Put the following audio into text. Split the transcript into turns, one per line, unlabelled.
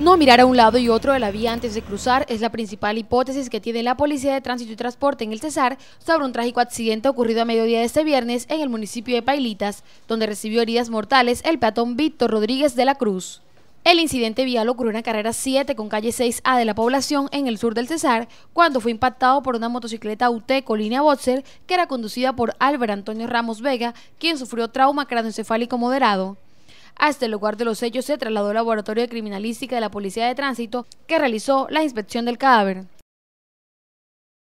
No mirar a un lado y otro de la vía antes de cruzar es la principal hipótesis que tiene la Policía de Tránsito y Transporte en el Cesar sobre un trágico accidente ocurrido a mediodía de este viernes en el municipio de Pailitas, donde recibió heridas mortales el peatón Víctor Rodríguez de la Cruz. El incidente vial ocurrió en la carrera 7 con calle 6A de la población en el sur del Cesar, cuando fue impactado por una motocicleta UT línea Boxer que era conducida por Álvaro Antonio Ramos Vega, quien sufrió trauma craneoencefálico moderado. Hasta el este lugar de los hechos se trasladó el laboratorio de criminalística de la Policía de Tránsito que realizó la inspección del cadáver.